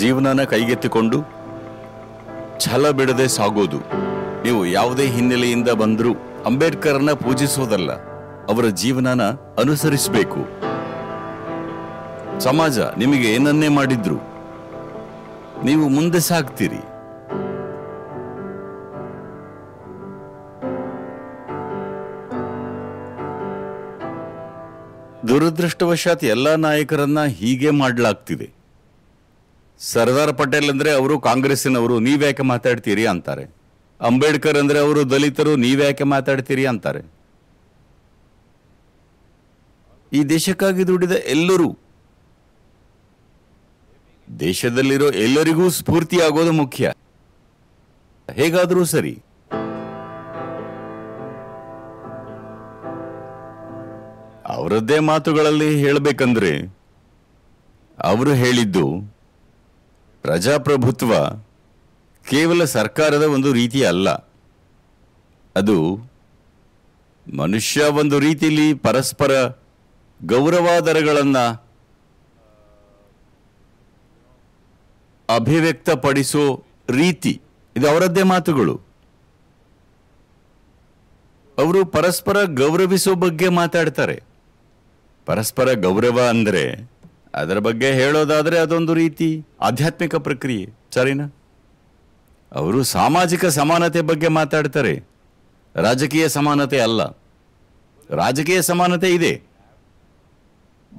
ಜೀವನನ ಕೈಗೆತ್ತಿಕೊಂಡು ಛಲ ಬಿಡದೆ ಸಾಗೋದು ನೀವು ಯಾವುದೇ ಹಿನ್ನೆಲೆಯಿಂದ ಬಂದರೂ ಅಂಬೇಡ್ಕರ್ನ ಪೂಜಿಸೋದಲ್ಲ ಅವರ ಜೀವನನ ಅನುಸರಿಸಬೇಕು ಸಮಾಜ ನಿಮಗೆ ಏನನ್ನೇ ಮಾಡಿದ್ರು ನೀವು ಮುಂದೆ ಸಾಗ್ತೀರಿ ದುರದೃಷ್ಟವಶಾತ್ ಎಲ್ಲಾ ನಾಯಕರನ್ನ ಹೀಗೆ ಮಾಡಲಾಗ್ತಿದೆ ಸರ್ದಾರ್ ಪಟೇಲ್ ಅಂದ್ರೆ ಅವರು ಕಾಂಗ್ರೆಸ್ಸಿನವರು ಯಾಕೆ ಮಾತಾಡ್ತೀರಿ ಅಂತಾರೆ ಅಂಬೇಡ್ಕರ್ ಅಂದ್ರೆ ಅವರು ದಲಿತರು ಯಾಕೆ ಮಾತಾಡ್ತೀರಿ ಅಂತಾರೆ ಈ ದೇಶಕ್ಕಾಗಿ ದುಡಿದ ಎಲ್ಲರೂ ದೇಶದಲ್ಲಿರೋ ಎಲ್ಲರಿಗೂ ಸ್ಫೂರ್ತಿ ಆಗೋದು ಮುಖ್ಯ ಹೇಗಾದರೂ ಸರಿ ಅವರದ್ದೇ ಮಾತುಗಳಲ್ಲಿ ಹೇಳಬೇಕಂದ್ರೆ ಅವರು ಹೇಳಿದ್ದು ಪ್ರಜಾಪ್ರಭುತ್ವ ಕೇವಲ ಸರ್ಕಾರದ ಒಂದು ರೀತಿ ಅಲ್ಲ ಅದು ಮನುಷ್ಯ ಒಂದು ರೀತಿಯಲ್ಲಿ ಪರಸ್ಪರ ಗೌರವಾದರಗಳನ್ನು ಅಭಿವ್ಯಕ್ತಪಡಿಸೋ ರೀತಿ ಇದು ಅವರದ್ದೇ ಮಾತುಗಳು ಅವರು ಪರಸ್ಪರ ಗೌರವಿಸೋ ಬಗ್ಗೆ ಮಾತಾಡ್ತಾರೆ ಪರಸ್ಪರ ಗೌರವ ಅಂದರೆ ಅದರ ಬಗ್ಗೆ ಹೇಳೋದಾದರೆ ಅದೊಂದು ರೀತಿ ಆಧ್ಯಾತ್ಮಿಕ ಪ್ರಕ್ರಿಯೆ ಸರಿನಾ ಅವರು ಸಾಮಾಜಿಕ ಸಮಾನತೆ ಬಗ್ಗೆ ಮಾತಾಡ್ತಾರೆ ರಾಜಕೀಯ ಸಮಾನತೆ ಅಲ್ಲ ರಾಜಕೀಯ ಸಮಾನತೆ ಇದೆ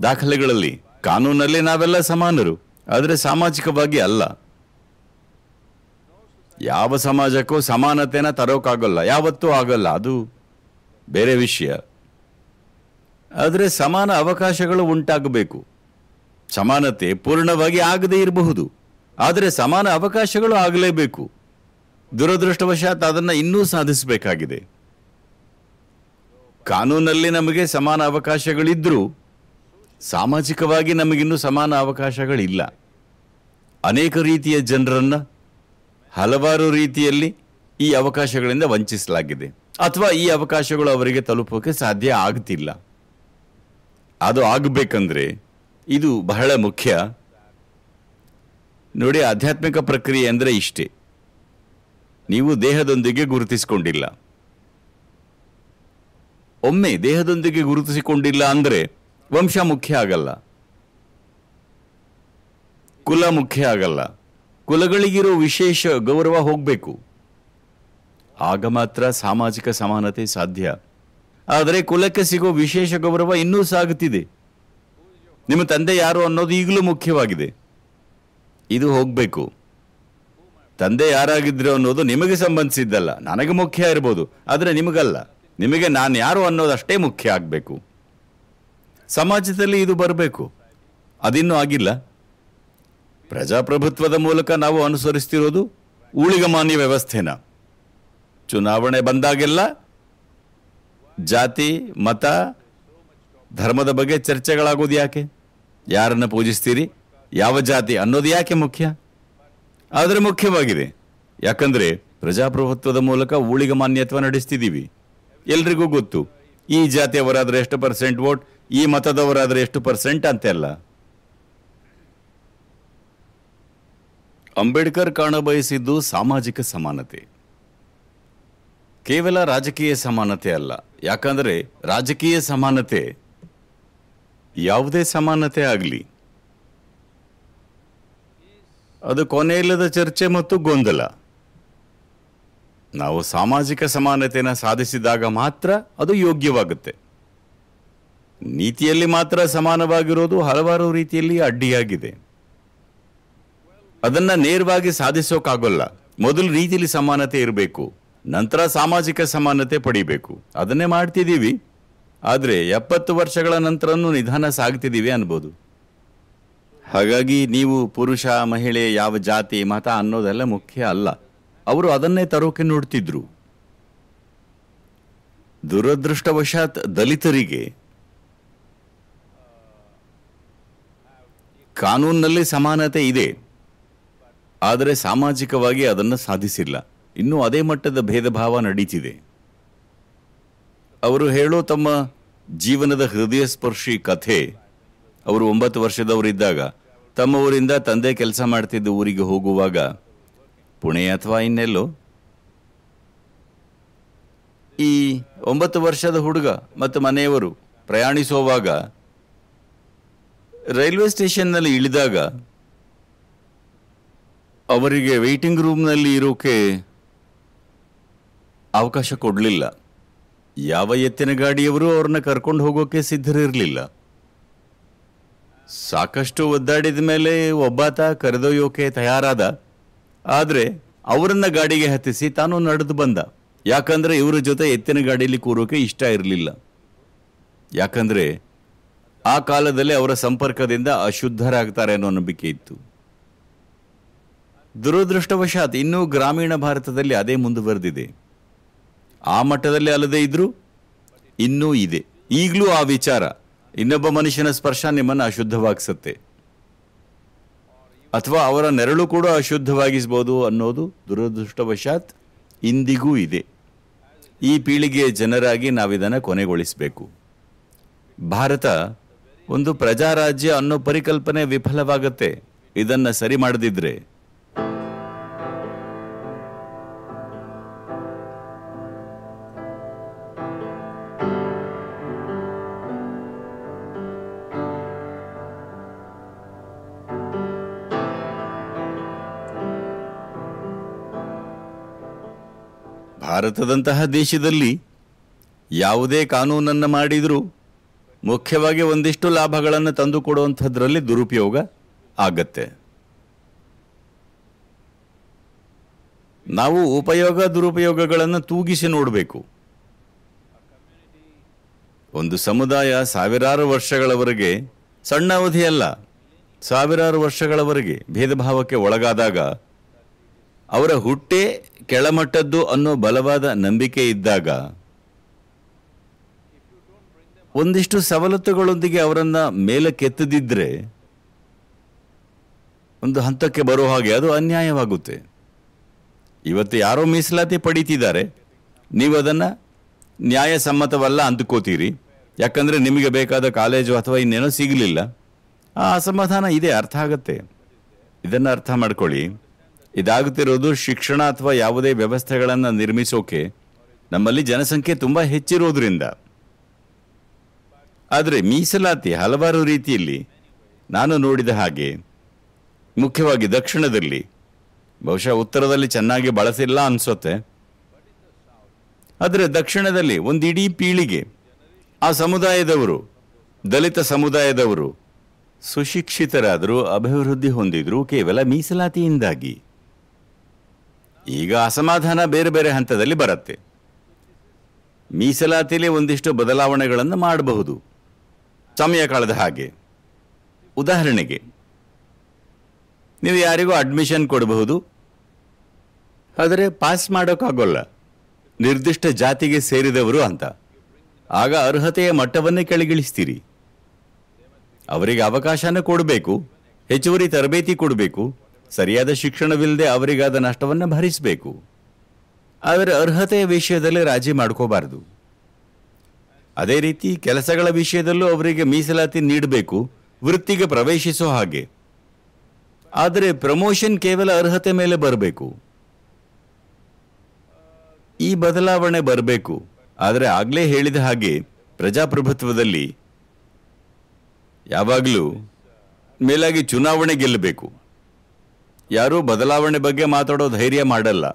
ದಾಖಲೆಗಳಲ್ಲಿ ಕಾನೂನಲ್ಲಿ ನಾವೆಲ್ಲ ಸಮಾನರು ಆದರೆ ಸಾಮಾಜಿಕವಾಗಿ ಅಲ್ಲ ಯಾವ ಸಮಾಜಕ್ಕೂ ಸಮಾನತೆನ ತರೋಕ್ಕಾಗಲ್ಲ ಯಾವತ್ತೂ ಆಗಲ್ಲ ಅದು ಬೇರೆ ವಿಷಯ ಆದರೆ ಸಮಾನ ಅವಕಾಶಗಳು ಉಂಟಾಗಬೇಕು ಸಮಾನತೆ ಪೂರ್ಣವಾಗಿ ಆಗದೇ ಇರಬಹುದು ಆದರೆ ಸಮಾನ ಅವಕಾಶಗಳು ಆಗಲೇಬೇಕು ದುರದೃಷ್ಟವಶಾತ್ ಅದನ್ನು ಇನ್ನೂ ಸಾಧಿಸಬೇಕಾಗಿದೆ ಕಾನೂನಲ್ಲಿ ನಮಗೆ ಸಮಾನ ಅವಕಾಶಗಳಿದ್ದರೂ ಸಾಮಾಜಿಕವಾಗಿ ನಮಗಿನ್ನೂ ಸಮಾನ ಅವಕಾಶಗಳಿಲ್ಲ ಅನೇಕ ರೀತಿಯ ಜನರನ್ನು ಹಲವಾರು ರೀತಿಯಲ್ಲಿ ಈ ಅವಕಾಶಗಳಿಂದ ವಂಚಿಸಲಾಗಿದೆ ಅಥವಾ ಈ ಅವಕಾಶಗಳು ಅವರಿಗೆ ತಲುಪೋಕೆ ಸಾಧ್ಯ ಆಗ್ತಿಲ್ಲ ಅದು ಆಗಬೇಕಂದ್ರೆ ಇದು ಬಹಳ ಮುಖ್ಯ ನೋಡಿ ಆಧ್ಯಾತ್ಮಿಕ ಪ್ರಕ್ರಿಯೆ ಅಂದರೆ ಇಷ್ಟೇ ನೀವು ದೇಹದೊಂದಿಗೆ ಗುರುತಿಸಿಕೊಂಡಿಲ್ಲ ಒಮ್ಮೆ ದೇಹದೊಂದಿಗೆ ಗುರುತಿಸಿಕೊಂಡಿಲ್ಲ ಅಂದರೆ ವಂಶ ಮುಖ್ಯ ಆಗಲ್ಲ ಕುಲ ಮುಖ್ಯ ಆಗಲ್ಲ ಕುಲಗಳಿಗಿರೋ ವಿಶೇಷ ಗೌರವ ಹೋಗಬೇಕು ಆಗ ಮಾತ್ರ ಸಾಮಾಜಿಕ ಸಮಾನತೆ ಸಾಧ್ಯ ಆದರೆ ಕುಲಕ್ಕೆ ಸಿಗೋ ವಿಶೇಷ ಗೌರವ ಇನ್ನೂ ಸಾಗುತ್ತಿದೆ ನಿಮ್ಮ ತಂದೆ ಯಾರು ಅನ್ನೋದು ಈಗಲೂ ಮುಖ್ಯವಾಗಿದೆ ಇದು ಹೋಗಬೇಕು ತಂದೆ ಯಾರಾಗಿದ್ರು ಅನ್ನೋದು ನಿಮಗೆ ಸಂಬಂಧಿಸಿದ್ದಲ್ಲ ನನಗೆ ಮುಖ್ಯ ಇರ್ಬೋದು ಆದರೆ ನಿಮಗಲ್ಲ ನಿಮಗೆ ನಾನು ಯಾರು ಅನ್ನೋದಷ್ಟೇ ಮುಖ್ಯ ಆಗಬೇಕು ಸಮಾಜದಲ್ಲಿ ಇದು ಬರಬೇಕು ಅದಿನ್ನೂ ಆಗಿಲ್ಲ ಪ್ರಜಾಪ್ರಭುತ್ವದ ಮೂಲಕ ನಾವು ಅನುಸರಿಸ್ತಿರೋದು ಊಳಿಗಮಾನ್ಯ ವ್ಯವಸ್ಥೆನ ಚುನಾವಣೆ ಬಂದಾಗೆಲ್ಲ ಜಾತಿ ಮತ ಧರ್ಮದ ಬಗ್ಗೆ ಚರ್ಚೆಗಳಾಗೋದು ಯಾಕೆ ಯಾರನ್ನ ಪೂಜಿಸ್ತೀರಿ ಯಾವ ಜಾತಿ ಅನ್ನೋದು ಯಾಕೆ ಮುಖ್ಯ ಆದರೆ ಮುಖ್ಯವಾಗಿದೆ ಯಾಕಂದ್ರೆ ಪ್ರಜಾಪ್ರಭುತ್ವದ ಮೂಲಕ ಊಳಿಗೆ ಮಾನ್ಯತ್ವ ನಡೆಸ್ತಿದ್ದೀವಿ ಎಲ್ರಿಗೂ ಗೊತ್ತು ಈ ಜಾತಿಯವರಾದ್ರೆ ಎಷ್ಟು ಪರ್ಸೆಂಟ್ ವೋಟ್ ಈ ಮತದವರಾದ್ರೆ ಎಷ್ಟು ಪರ್ಸೆಂಟ್ ಅಲ್ಲ ಅಂಬೇಡ್ಕರ್ ಕಾಣಬಯಸಿದ್ದು ಸಾಮಾಜಿಕ ಸಮಾನತೆ ಕೇವಲ ರಾಜಕೀಯ ಸಮಾನತೆ ಅಲ್ಲ ಯಾಕಂದರೆ ರಾಜಕೀಯ ಸಮಾನತೆ ಯಾವುದೇ ಸಮಾನತೆ ಆಗಲಿ ಅದು ಕೊನೆ ಇಲ್ಲದ ಚರ್ಚೆ ಮತ್ತು ಗೊಂದಲ ನಾವು ಸಾಮಾಜಿಕ ಸಮಾನತೆಯನ್ನು ಸಾಧಿಸಿದಾಗ ಮಾತ್ರ ಅದು ಯೋಗ್ಯವಾಗುತ್ತೆ ನೀತಿಯಲ್ಲಿ ಮಾತ್ರ ಸಮಾನವಾಗಿರೋದು ಹಲವಾರು ರೀತಿಯಲ್ಲಿ ಅಡ್ಡಿಯಾಗಿದೆ ಅದನ್ನು ನೇರವಾಗಿ ಸಾಧಿಸೋಕ್ಕಾಗಲ್ಲ ಮೊದಲು ರೀತಿಯಲ್ಲಿ ಸಮಾನತೆ ಇರಬೇಕು ನಂತರ ಸಾಮಾಜಿಕ ಸಮಾನತೆ ಪಡಿಬೇಕು ಅದನ್ನೇ ಮಾಡ್ತಿದ್ದೀವಿ ಆದರೆ ಎಪ್ಪತ್ತು ವರ್ಷಗಳ ನಂತರನೂ ನಿಧಾನ ಸಾಗ್ತಿದ್ದೀವಿ ಅನ್ಬೋದು ಹಾಗಾಗಿ ನೀವು ಪುರುಷ ಮಹಿಳೆ ಯಾವ ಜಾತಿ ಮತ ಅನ್ನೋದೆಲ್ಲ ಮುಖ್ಯ ಅಲ್ಲ ಅವರು ಅದನ್ನೇ ತರೋಕೆ ನೋಡ್ತಿದ್ರು ದುರದೃಷ್ಟವಶಾತ್ ದಲಿತರಿಗೆ ಕಾನೂನಿನಲ್ಲಿ ಸಮಾನತೆ ಇದೆ ಆದರೆ ಸಾಮಾಜಿಕವಾಗಿ ಅದನ್ನು ಸಾಧಿಸಿಲ್ಲ ಇನ್ನೂ ಅದೇ ಮಟ್ಟದ ಭೇದ ಭಾವ ನಡೀತಿದೆ ಅವರು ಹೇಳೋ ತಮ್ಮ ಜೀವನದ ಹೃದಯ ಸ್ಪರ್ಶಿ ಕಥೆ ಅವರು ಒಂಬತ್ತು ವರ್ಷದವರಿದ್ದಾಗ ತಮ್ಮ ಊರಿಂದ ತಂದೆ ಕೆಲಸ ಮಾಡ್ತಿದ್ದ ಊರಿಗೆ ಹೋಗುವಾಗ ಪುಣೆ ಅಥವಾ ಇನ್ನೆಲ್ಲೋ ಈ ಒಂಬತ್ತು ವರ್ಷದ ಹುಡುಗ ಮತ್ತು ಮನೆಯವರು ಪ್ರಯಾಣಿಸುವಾಗ ರೈಲ್ವೆ ಸ್ಟೇಷನ್ನಲ್ಲಿ ಇಳಿದಾಗ ಅವರಿಗೆ ವೆಯ್ಟಿಂಗ್ ರೂಮ್ನಲ್ಲಿ ಇರೋಕೆ ಅವಕಾಶ ಕೊಡಲಿಲ್ಲ ಯಾವ ಎತ್ತಿನ ಗಾಡಿಯವರು ಅವ್ರನ್ನ ಕರ್ಕೊಂಡು ಹೋಗೋಕೆ ಸಿದ್ಧರಿರಲಿಲ್ಲ ಸಾಕಷ್ಟು ಒದ್ದಾಡಿದ ಮೇಲೆ ಒಬ್ಬಾತ ಕರೆದೊಯ್ಯೋಕೆ ತಯಾರಾದ ಆದರೆ ಅವರನ್ನ ಗಾಡಿಗೆ ಹತ್ತಿಸಿ ತಾನು ನಡೆದು ಬಂದ ಯಾಕಂದ್ರೆ ಇವರ ಜೊತೆ ಎತ್ತಿನ ಗಾಡಿಯಲ್ಲಿ ಕೂರೋಕೆ ಇಷ್ಟ ಇರಲಿಲ್ಲ ಯಾಕಂದ್ರೆ ಆ ಕಾಲದಲ್ಲಿ ಅವರ ಸಂಪರ್ಕದಿಂದ ಅಶುದ್ಧರಾಗ್ತಾರೆ ಅನ್ನೋ ನಂಬಿಕೆ ಇತ್ತು ದುರದೃಷ್ಟವಶಾತ್ ಇನ್ನೂ ಗ್ರಾಮೀಣ ಭಾರತದಲ್ಲಿ ಅದೇ ಮುಂದುವರೆದಿದೆ ಆ ಮಟ್ಟದಲ್ಲಿ ಅಲ್ಲದೆ ಇದ್ರೂ ಇನ್ನೂ ಇದೆ ಈಗಲೂ ಆ ವಿಚಾರ ಇನ್ನೊಬ್ಬ ಮನುಷ್ಯನ ಸ್ಪರ್ಶ ನಿಮ್ಮನ್ನು ಅಶುದ್ಧವಾಗಿಸುತ್ತೆ ಅಥವಾ ಅವರ ನೆರಳು ಕೂಡ ಅಶುದ್ಧವಾಗಿಸ್ಬೋದು ಅನ್ನೋದು ದುರದೃಷ್ಟವಶಾತ್ ಇಂದಿಗೂ ಇದೆ ಈ ಪೀಳಿಗೆಯ ಜನರಾಗಿ ನಾವಿದನ್ನು ಕೊನೆಗೊಳಿಸಬೇಕು ಭಾರತ ಒಂದು ಪ್ರಜಾರಾಜ್ಯ ಅನ್ನೋ ಪರಿಕಲ್ಪನೆ ವಿಫಲವಾಗತ್ತೆ ಇದನ್ನು ಸರಿ ಮಾಡದಿದ್ರೆ ಭಾರತದಂತಹ ದೇಶದಲ್ಲಿ ಯಾವುದೇ ಕಾನೂನನ್ನು ಮಾಡಿದರೂ ಮುಖ್ಯವಾಗಿ ಒಂದಿಷ್ಟು ಲಾಭಗಳನ್ನು ತಂದುಕೊಡುವಂಥದ್ರಲ್ಲಿ ದುರುಪಯೋಗ ಆಗತ್ತೆ ನಾವು ಉಪಯೋಗ ದುರುಪಯೋಗಗಳನ್ನು ತೂಗಿಸಿ ನೋಡಬೇಕು ಒಂದು ಸಮುದಾಯ ಸಾವಿರಾರು ವರ್ಷಗಳವರೆಗೆ ಸಣ್ಣ ಅವಧಿಯಲ್ಲ ಸಾವಿರಾರು ವರ್ಷಗಳವರೆಗೆ ಭೇದಭಾವಕ್ಕೆ ಒಳಗಾದಾಗ ಅವರ ಹುಟ್ಟೆ ಕೆಳಮಟ್ಟದ್ದು ಅನ್ನೋ ಬಲವಾದ ನಂಬಿಕೆ ಇದ್ದಾಗ ಒಂದಿಷ್ಟು ಸವಲತ್ತುಗಳೊಂದಿಗೆ ಅವರನ್ನು ಕೆತ್ತದಿದ್ದರೆ ಒಂದು ಹಂತಕ್ಕೆ ಬರೋ ಹಾಗೆ ಅದು ಅನ್ಯಾಯವಾಗುತ್ತೆ ಇವತ್ತು ಯಾರೋ ಮೀಸಲಾತಿ ಪಡೀತಿದ್ದಾರೆ ನೀವು ಅದನ್ನು ನ್ಯಾಯಸಮ್ಮತವಲ್ಲ ಅಂದ್ಕೋತೀರಿ ಯಾಕಂದರೆ ನಿಮಗೆ ಬೇಕಾದ ಕಾಲೇಜು ಅಥವಾ ಇನ್ನೇನೋ ಸಿಗಲಿಲ್ಲ ಆ ಅಸಮಾಧಾನ ಇದೆ ಅರ್ಥ ಆಗತ್ತೆ ಇದನ್ನು ಅರ್ಥ ಮಾಡ್ಕೊಳ್ಳಿ ಇದಾಗುತ್ತಿರೋದು ಶಿಕ್ಷಣ ಅಥವಾ ಯಾವುದೇ ವ್ಯವಸ್ಥೆಗಳನ್ನು ನಿರ್ಮಿಸೋಕೆ ನಮ್ಮಲ್ಲಿ ಜನಸಂಖ್ಯೆ ತುಂಬ ಹೆಚ್ಚಿರೋದ್ರಿಂದ ಆದರೆ ಮೀಸಲಾತಿ ಹಲವಾರು ರೀತಿಯಲ್ಲಿ ನಾನು ನೋಡಿದ ಹಾಗೆ ಮುಖ್ಯವಾಗಿ ದಕ್ಷಿಣದಲ್ಲಿ ಬಹುಶಃ ಉತ್ತರದಲ್ಲಿ ಚೆನ್ನಾಗಿ ಬಳಸಿಲ್ಲ ಅನ್ಸುತ್ತೆ ಆದರೆ ದಕ್ಷಿಣದಲ್ಲಿ ಒಂದು ಇಡೀ ಪೀಳಿಗೆ ಆ ಸಮುದಾಯದವರು ದಲಿತ ಸಮುದಾಯದವರು ಸುಶಿಕ್ಷಿತರಾದರೂ ಅಭಿವೃದ್ಧಿ ಹೊಂದಿದ್ರು ಕೇವಲ ಮೀಸಲಾತಿಯಿಂದಾಗಿ ಈಗ ಅಸಮಾಧಾನ ಬೇರೆ ಬೇರೆ ಹಂತದಲ್ಲಿ ಬರುತ್ತೆ ಮೀಸಲಾತಿಯಲ್ಲಿ ಒಂದಿಷ್ಟು ಬದಲಾವಣೆಗಳನ್ನು ಮಾಡಬಹುದು ಸಮಯ ಕಳೆದ ಹಾಗೆ ಉದಾಹರಣೆಗೆ ನೀವು ಯಾರಿಗೂ ಅಡ್ಮಿಷನ್ ಕೊಡಬಹುದು ಆದರೆ ಪಾಸ್ ಮಾಡೋಕ್ಕಾಗೋಲ್ಲ ನಿರ್ದಿಷ್ಟ ಜಾತಿಗೆ ಸೇರಿದವರು ಅಂತ ಆಗ ಅರ್ಹತೆಯ ಮಟ್ಟವನ್ನೇ ಕೆಳಗಿಳಿಸ್ತೀರಿ ಅವರಿಗೆ ಅವಕಾಶನ ಕೊಡಬೇಕು ಹೆಚ್ಚುವರಿ ತರಬೇತಿ ಕೊಡಬೇಕು ಸರಿಯಾದ ಶಿಕ್ಷಣವಿಲ್ಲದೆ ಅವರಿಗಾದ ನಷ್ಟವನ್ನು ಭರಿಸಬೇಕು ಅವರ ಅರ್ಹತೆಯ ವಿಷಯದಲ್ಲಿ ರಾಜಿ ಮಾಡ್ಕೋಬಾರದು ಅದೇ ರೀತಿ ಕೆಲಸಗಳ ವಿಷಯದಲ್ಲೂ ಅವರಿಗೆ ಮೀಸಲಾತಿ ನೀಡಬೇಕು ವೃತ್ತಿಗೆ ಪ್ರವೇಶಿಸೋ ಹಾಗೆ ಆದರೆ ಪ್ರಮೋಷನ್ ಕೇವಲ ಅರ್ಹತೆ ಮೇಲೆ ಬರಬೇಕು ಈ ಬದಲಾವಣೆ ಬರಬೇಕು ಆದರೆ ಆಗ್ಲೇ ಹೇಳಿದ ಹಾಗೆ ಪ್ರಜಾಪ್ರಭುತ್ವದಲ್ಲಿ ಯಾವಾಗಲೂ ಮೇಲಾಗಿ ಚುನಾವಣೆ ಗೆಲ್ಲಬೇಕು ಯಾರೂ ಬದಲಾವಣೆ ಬಗ್ಗೆ ಮಾತಾಡೋ ಧೈರ್ಯ ಮಾಡಲ್ಲ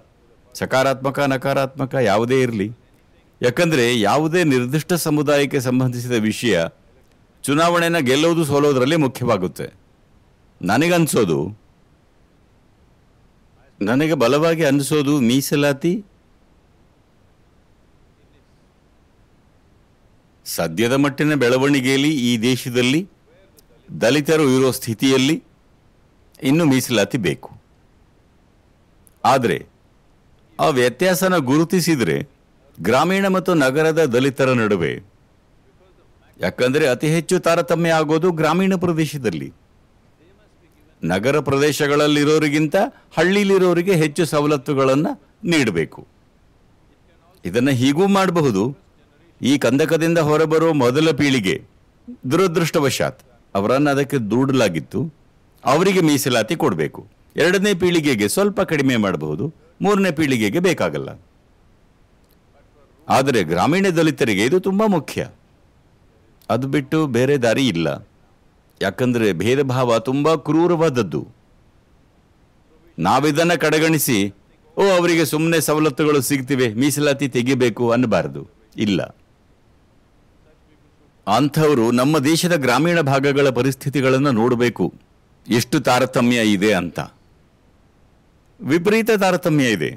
ಸಕಾರಾತ್ಮಕ ನಕಾರಾತ್ಮಕ ಯಾವುದೇ ಇರಲಿ ಯಾಕಂದರೆ ಯಾವುದೇ ನಿರ್ದಿಷ್ಟ ಸಮುದಾಯಕ್ಕೆ ಸಂಬಂಧಿಸಿದ ವಿಷಯ ಚುನಾವಣೆನ ಗೆಲ್ಲೋದು ಸೋಲೋದರಲ್ಲಿ ಮುಖ್ಯವಾಗುತ್ತೆ ನನಗನ್ಸೋದು ನನಗೆ ಬಲವಾಗಿ ಅನಿಸೋದು ಮೀಸಲಾತಿ ಸದ್ಯದ ಮಟ್ಟಿನ ಬೆಳವಣಿಗೆಯಲ್ಲಿ ಈ ದೇಶದಲ್ಲಿ ದಲಿತರು ಇರೋ ಸ್ಥಿತಿಯಲ್ಲಿ ಇನ್ನು ಮೀಸಲಾತಿ ಬೇಕು ಆದರೆ ಆ ವ್ಯತ್ಯಾಸನ ಗುರುತಿಸಿದರೆ ಗ್ರಾಮೀಣ ಮತ್ತು ನಗರದ ದಲಿತರ ನಡುವೆ ಯಾಕಂದರೆ ಅತಿ ಹೆಚ್ಚು ತಾರತಮ್ಯ ಆಗೋದು ಗ್ರಾಮೀಣ ಪ್ರದೇಶದಲ್ಲಿ ನಗರ ಪ್ರದೇಶಗಳಲ್ಲಿರೋರಿಗಿಂತ ಹಳ್ಳಿಲಿರೋರಿಗೆ ಹೆಚ್ಚು ಸವಲತ್ತುಗಳನ್ನು ನೀಡಬೇಕು ಇದನ್ನು ಹೀಗೂ ಮಾಡಬಹುದು ಈ ಕಂದಕದಿಂದ ಹೊರಬರುವ ಮೊದಲ ಪೀಳಿಗೆ ದುರದೃಷ್ಟವಶಾತ್ ಅವರನ್ನು ಅದಕ್ಕೆ ದೂಡಲಾಗಿತ್ತು ಅವರಿಗೆ ಮೀಸಲಾತಿ ಕೊಡಬೇಕು ಎರಡನೇ ಪೀಳಿಗೆಗೆ ಸ್ವಲ್ಪ ಕಡಿಮೆ ಮಾಡಬಹುದು ಮೂರನೇ ಪೀಳಿಗೆಗೆ ಬೇಕಾಗಲ್ಲ ಆದರೆ ಗ್ರಾಮೀಣ ದಲಿತರಿಗೆ ಇದು ತುಂಬ ಮುಖ್ಯ ಅದು ಬಿಟ್ಟು ಬೇರೆ ದಾರಿ ಇಲ್ಲ ಯಾಕಂದರೆ ಭೇದ ಭಾವ ತುಂಬ ಕ್ರೂರವಾದದ್ದು ನಾವಿದನ್ನು ಕಡೆಗಣಿಸಿ ಓ ಅವರಿಗೆ ಸುಮ್ಮನೆ ಸವಲತ್ತುಗಳು ಸಿಗ್ತಿವೆ ಮೀಸಲಾತಿ ತೆಗಿಬೇಕು ಅನ್ನಬಾರದು ಇಲ್ಲ ಅಂಥವರು ನಮ್ಮ ದೇಶದ ಗ್ರಾಮೀಣ ಭಾಗಗಳ ಪರಿಸ್ಥಿತಿಗಳನ್ನು ನೋಡಬೇಕು ಎಷ್ಟು ತಾರತಮ್ಯ ಇದೆ ಅಂತ ವಿಪರೀತ ತಾರತಮ್ಯ ಇದೆ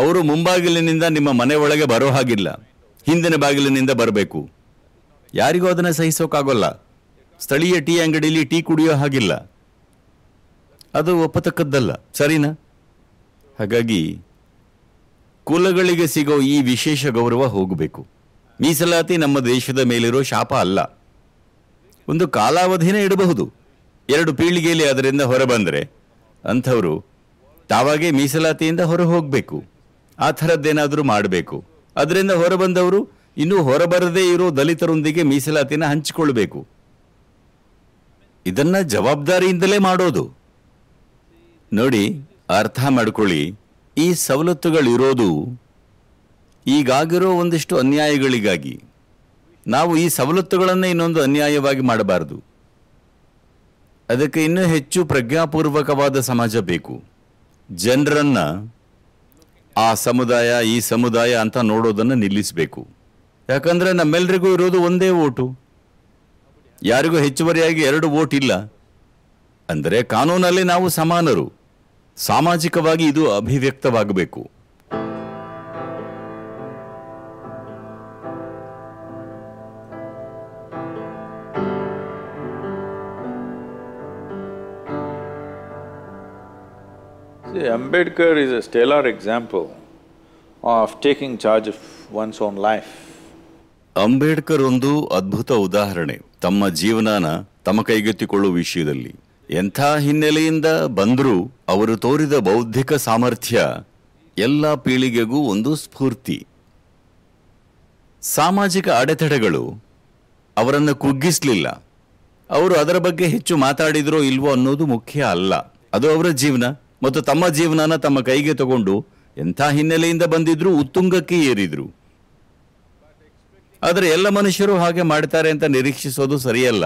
ಅವರು ಮುಂಬಾಗಿಲಿನಿಂದ ನಿಮ್ಮ ಮನೆ ಒಳಗೆ ಬರೋ ಹಾಗಿಲ್ಲ ಹಿಂದಿನ ಬಾಗಿಲಿನಿಂದ ಬರಬೇಕು ಯಾರಿಗೂ ಅದನ್ನು ಸಹಿಸೋಕ್ಕಾಗೋಲ್ಲ ಸ್ಥಳೀಯ ಟೀ ಅಂಗಡಿಯಲ್ಲಿ ಟೀ ಕುಡಿಯೋ ಹಾಗಿಲ್ಲ ಅದು ಒಪ್ಪತಕ್ಕದ್ದಲ್ಲ ಸರಿನಾ ಹಾಗಾಗಿ ಕುಲಗಳಿಗೆ ಸಿಗೋ ಈ ವಿಶೇಷ ಗೌರವ ಹೋಗಬೇಕು ಮೀಸಲಾತಿ ನಮ್ಮ ದೇಶದ ಮೇಲಿರೋ ಶಾಪ ಅಲ್ಲ ಒಂದು ಕಾಲಾವಧಿನೇ ಇಡಬಹುದು ಎರಡು ಪೀಳಿಗೆಯಲ್ಲಿ ಅದರಿಂದ ಹೊರಬಂದರೆ ಅಂಥವರು ತಾವಾಗೇ ಮೀಸಲಾತಿಯಿಂದ ಹೊರ ಹೋಗಬೇಕು ಆ ಥರದ್ದೇನಾದರೂ ಮಾಡಬೇಕು ಅದರಿಂದ ಹೊರಬಂದವರು ಇನ್ನೂ ಹೊರಬರದೇ ಇರೋ ದಲಿತರೊಂದಿಗೆ ಮೀಸಲಾತಿನ ಹಂಚಿಕೊಳ್ಬೇಕು ಇದನ್ನು ಜವಾಬ್ದಾರಿಯಿಂದಲೇ ಮಾಡೋದು ನೋಡಿ ಅರ್ಥ ಮಾಡ್ಕೊಳ್ಳಿ ಈ ಸವಲತ್ತುಗಳಿರೋದು ಈಗಾಗಿರೋ ಒಂದಿಷ್ಟು ಅನ್ಯಾಯಗಳಿಗಾಗಿ ನಾವು ಈ ಸವಲತ್ತುಗಳನ್ನು ಇನ್ನೊಂದು ಅನ್ಯಾಯವಾಗಿ ಮಾಡಬಾರದು ಅದಕ್ಕೆ ಇನ್ನೂ ಹೆಚ್ಚು ಪ್ರಜ್ಞಾಪೂರ್ವಕವಾದ ಸಮಾಜ ಬೇಕು ಜನರನ್ನು ಆ ಸಮುದಾಯ ಈ ಸಮುದಾಯ ಅಂತ ನೋಡೋದನ್ನು ನಿಲ್ಲಿಸಬೇಕು ಯಾಕಂದ್ರೆ ನಮ್ಮೆಲ್ಲರಿಗೂ ಇರೋದು ಒಂದೇ ಓಟು ಯಾರಿಗೂ ಹೆಚ್ಚುವರಿಯಾಗಿ ಎರಡು ಓಟ್ ಇಲ್ಲ ಅಂದರೆ ಕಾನೂನಲ್ಲಿ ನಾವು ಸಮಾನರು ಸಾಮಾಜಿಕವಾಗಿ ಇದು ಅಭಿವ್ಯಕ್ತವಾಗಬೇಕು See, Ambedkar is a stellar example of taking charge of one's own life. Ambedkar ಒಂದು ಅದ್ಭುತ ಉದಾಹರಣೆ ತಮ್ಮ ಜೀವನನ ತಮ್ಮ ಕೈಗೆತ್ತಿಕೊಳ್ಳುವ ವಿಷಯದಲ್ಲಿ ಎಂಥ ಹಿನ್ನೆಲೆಯಿಂದ ಬಂದರೂ ಅವರು ತೋರಿದ ಬೌದ್ಧಿಕ ಸಾಮರ್ಥ್ಯ ಎಲ್ಲ ಪೀಳಿಗೆಗೂ ಒಂದು ಸ್ಫೂರ್ತಿ ಸಾಮಾಜಿಕ ಅಡೆತಡೆಗಳು ಅವರನ್ನು ಕುಗ್ಗಿಸಲಿಲ್ಲ ಅವರು ಅದರ ಬಗ್ಗೆ ಹೆಚ್ಚು ಮಾತಾಡಿದ್ರೋ ಇಲ್ವೋ ಅನ್ನೋದು ಮುಖ್ಯ ಅಲ್ಲ ಅದು ಅವರ ಜೀವನ ಮತ್ತು ತಮ್ಮ ಜೀವನನ ತಮ್ಮ ಕೈಗೆ ತಗೊಂಡು ಎಂಥ ಹಿನ್ನೆಲೆಯಿಂದ ಬಂದಿದ್ರು ಉತ್ತುಂಗಕ್ಕೆ ಏರಿದ್ರು ಆದರೆ ಎಲ್ಲ ಮನುಷ್ಯರು ಹಾಗೆ ಮಾಡ್ತಾರೆ ಅಂತ ನಿರೀಕ್ಷಿಸೋದು ಸರಿಯಲ್ಲ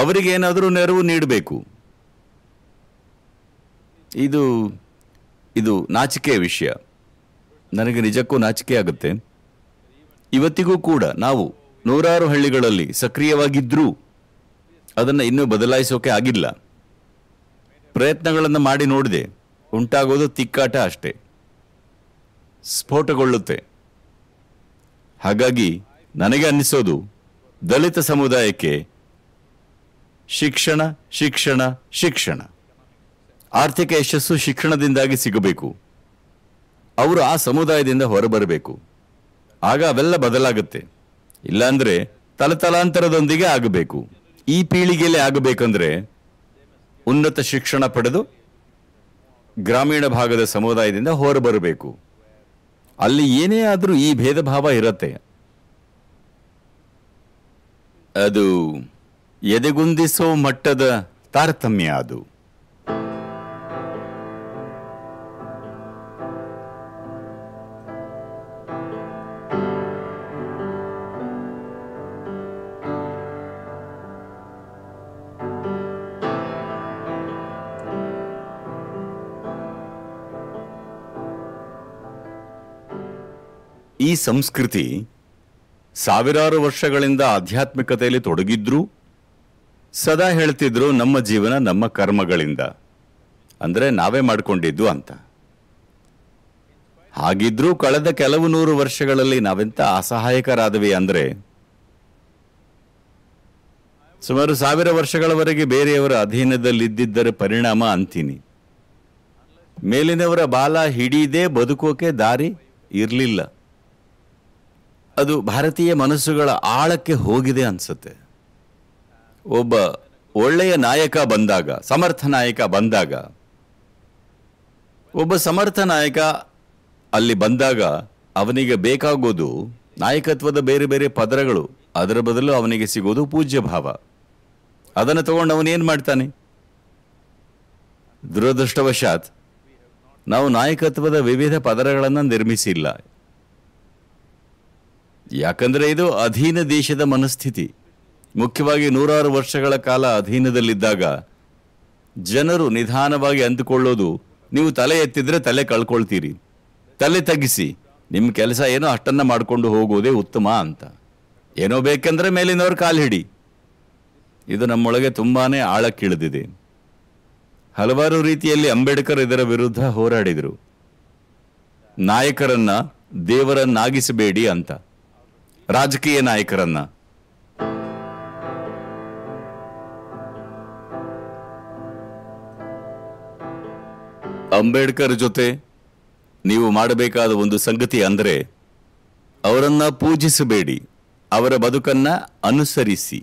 ಅವರಿಗೇನಾದರೂ ನೆರವು ನೀಡಬೇಕು ಇದು ಇದು ನಾಚಿಕೆಯ ವಿಷಯ ನನಗೆ ನಿಜಕ್ಕೂ ನಾಚಿಕೆ ಆಗುತ್ತೆ ಇವತ್ತಿಗೂ ಕೂಡ ನಾವು ನೂರಾರು ಹಳ್ಳಿಗಳಲ್ಲಿ ಸಕ್ರಿಯವಾಗಿದ್ದರೂ ಅದನ್ನು ಇನ್ನೂ ಬದಲಾಯಿಸೋಕೆ ಆಗಿಲ್ಲ ಪ್ರಯತ್ನಗಳನ್ನು ಮಾಡಿ ನೋಡಿದೆ ಉಂಟಾಗೋದು ತಿಕ್ಕಾಟ ಅಷ್ಟೇ ಸ್ಫೋಟಗೊಳ್ಳುತ್ತೆ ಹಾಗಾಗಿ ನನಗೆ ಅನ್ನಿಸೋದು ದಲಿತ ಸಮುದಾಯಕ್ಕೆ ಶಿಕ್ಷಣ ಶಿಕ್ಷಣ ಶಿಕ್ಷಣ ಆರ್ಥಿಕ ಯಶಸ್ಸು ಶಿಕ್ಷಣದಿಂದಾಗಿ ಸಿಗಬೇಕು ಅವರು ಆ ಸಮುದಾಯದಿಂದ ಹೊರಬರಬೇಕು ಆಗ ಅವೆಲ್ಲ ಬದಲಾಗುತ್ತೆ ಇಲ್ಲಾಂದ್ರೆ ತಲತಲಾಂತರದೊಂದಿಗೆ ಆಗಬೇಕು ಈ ಪೀಳಿಗೆಯಲ್ಲಿ ಆಗಬೇಕಂದ್ರೆ ಉನ್ನತ ಶಿಕ್ಷಣ ಪಡೆದು ಗ್ರಾಮೀಣ ಭಾಗದ ಸಮುದಾಯದಿಂದ ಹೊರಬರಬೇಕು ಅಲ್ಲಿ ಏನೇ ಆದರೂ ಈ ಭೇದ ಭಾವ ಇರತ್ತೆ ಅದು ಎದೆಗುಂದಿಸೋ ಮಟ್ಟದ ತಾರತಮ್ಯ ಅದು ಈ ಸಂಸ್ಕೃತಿ ಸಾವಿರಾರು ವರ್ಷಗಳಿಂದ ಆಧ್ಯಾತ್ಮಿಕತೆಯಲ್ಲಿ ತೊಡಗಿದ್ರು ಸದಾ ಹೇಳ್ತಿದ್ರು ನಮ್ಮ ಜೀವನ ನಮ್ಮ ಕರ್ಮಗಳಿಂದ ಅಂದರೆ ನಾವೇ ಮಾಡಿಕೊಂಡಿದ್ದು ಅಂತ ಹಾಗಿದ್ರೂ ಕಳೆದ ಕೆಲವು ನೂರು ವರ್ಷಗಳಲ್ಲಿ ನಾವೆಂತ ಅಸಹಾಯಕರಾದವಿ ಅಂದರೆ ಸುಮಾರು ಸಾವಿರ ವರ್ಷಗಳವರೆಗೆ ಬೇರೆಯವರ ಅಧೀನದಲ್ಲಿದ್ದಿದ್ದರ ಪರಿಣಾಮ ಅಂತೀನಿ ಮೇಲಿನವರ ಬಾಲ ಹಿಡಿದೇ ಬದುಕೋಕೆ ದಾರಿ ಇರಲಿಲ್ಲ ಅದು ಭಾರತೀಯ ಮನಸ್ಸುಗಳ ಆಳಕ್ಕೆ ಹೋಗಿದೆ ಅನ್ಸುತ್ತೆ ಒಬ್ಬ ಒಳ್ಳೆಯ ನಾಯಕ ಬಂದಾಗ ಸಮರ್ಥ ನಾಯಕ ಬಂದಾಗ ಒಬ್ಬ ಸಮರ್ಥ ನಾಯಕ ಅಲ್ಲಿ ಬಂದಾಗ ಅವನಿಗೆ ಬೇಕಾಗೋದು ನಾಯಕತ್ವದ ಬೇರೆ ಬೇರೆ ಪದರಗಳು ಅದರ ಬದಲು ಅವನಿಗೆ ಸಿಗೋದು ಪೂಜ್ಯ ಭಾವ ಅದನ್ನು ತಗೊಂಡು ಅವನೇನು ಮಾಡ್ತಾನೆ ದುರದೃಷ್ಟವಶಾತ್ ನಾವು ನಾಯಕತ್ವದ ವಿವಿಧ ಪದರಗಳನ್ನು ನಿರ್ಮಿಸಿಲ್ಲ ಯಾಕಂದರೆ ಇದು ಅಧೀನ ದೇಶದ ಮನಸ್ಥಿತಿ ಮುಖ್ಯವಾಗಿ ನೂರಾರು ವರ್ಷಗಳ ಕಾಲ ಅಧೀನದಲ್ಲಿದ್ದಾಗ ಜನರು ನಿಧಾನವಾಗಿ ಅಂದುಕೊಳ್ಳೋದು ನೀವು ತಲೆ ಎತ್ತಿದ್ರೆ ತಲೆ ಕಳ್ಕೊಳ್ತೀರಿ ತಲೆ ತಗ್ಗಿಸಿ ನಿಮ್ಮ ಕೆಲಸ ಏನೋ ಅಷ್ಟನ್ನು ಮಾಡಿಕೊಂಡು ಹೋಗೋದೇ ಉತ್ತಮ ಅಂತ ಏನೋ ಬೇಕೆಂದರೆ ಮೇಲಿನವರು ಕಾಲು ಹಿಡಿ ಇದು ನಮ್ಮೊಳಗೆ ತುಂಬಾ ಆಳಕ್ಕಿಳಿದಿದೆ ಹಲವಾರು ರೀತಿಯಲ್ಲಿ ಅಂಬೇಡ್ಕರ್ ಇದರ ವಿರುದ್ಧ ಹೋರಾಡಿದರು ನಾಯಕರನ್ನ ದೇವರನ್ನಾಗಿಸಬೇಡಿ ಅಂತ ರಾಜಕೀಯ ನಾಯಕರನ್ನ ಅಂಬೇಡ್ಕರ್ ಜೊತೆ ನೀವು ಮಾಡಬೇಕಾದ ಒಂದು ಸಂಗತಿ ಅಂದರೆ ಅವರನ್ನ ಪೂಜಿಸಬೇಡಿ ಅವರ ಬದುಕನ್ನ ಅನುಸರಿಸಿ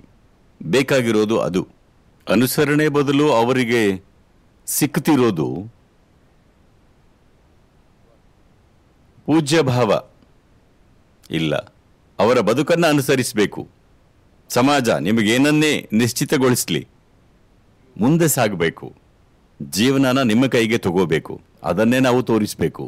ಬೇಕಾಗಿರೋದು ಅದು ಅನುಸರಣೆ ಬದಲು ಅವರಿಗೆ ಸಿಕ್ತಿರೋದು ಪೂಜ್ಯ ಭಾವ ಇಲ್ಲ ಅವರ ಬದುಕನ್ನು ಅನುಸರಿಸಬೇಕು ಸಮಾಜ ನಿಮಗೇನನ್ನೇ ನಿಶ್ಚಿತಗೊಳಿಸಲಿ ಮುಂದೆ ಸಾಗಬೇಕು ಜೀವನನ ನಿಮ್ಮ ಕೈಗೆ ತಗೋಬೇಕು ಅದನ್ನೇ ನಾವು ತೋರಿಸಬೇಕು